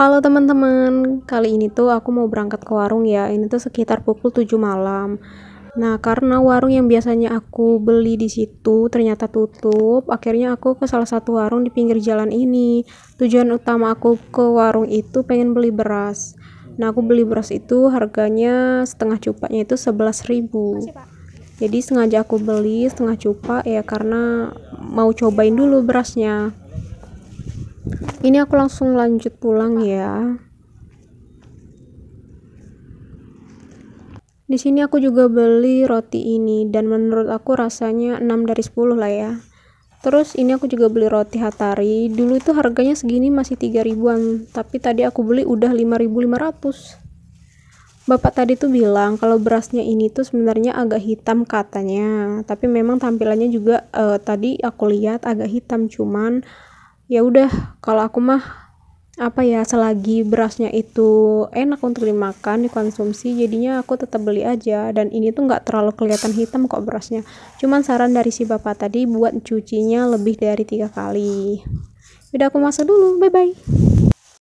Halo teman-teman, kali ini tuh aku mau berangkat ke warung ya. Ini tuh sekitar pukul 7 malam. Nah, karena warung yang biasanya aku beli di situ ternyata tutup, akhirnya aku ke salah satu warung di pinggir jalan ini. Tujuan utama aku ke warung itu pengen beli beras. Nah, aku beli beras itu harganya setengah cupaknya itu 11.000. Jadi sengaja aku beli setengah cupak ya karena mau cobain dulu berasnya ini aku langsung lanjut pulang ya di sini aku juga beli roti ini dan menurut aku rasanya 6 dari 10 lah ya terus ini aku juga beli roti hatari dulu itu harganya segini masih 3 ribuan tapi tadi aku beli udah 5500 bapak tadi tuh bilang kalau berasnya ini tuh sebenarnya agak hitam katanya tapi memang tampilannya juga uh, tadi aku lihat agak hitam cuman ya udah kalau aku mah apa ya selagi berasnya itu enak untuk dimakan dikonsumsi jadinya aku tetap beli aja dan ini tuh nggak terlalu kelihatan hitam kok berasnya cuman saran dari si bapak tadi buat cucinya lebih dari tiga kali udah aku masuk dulu bye bye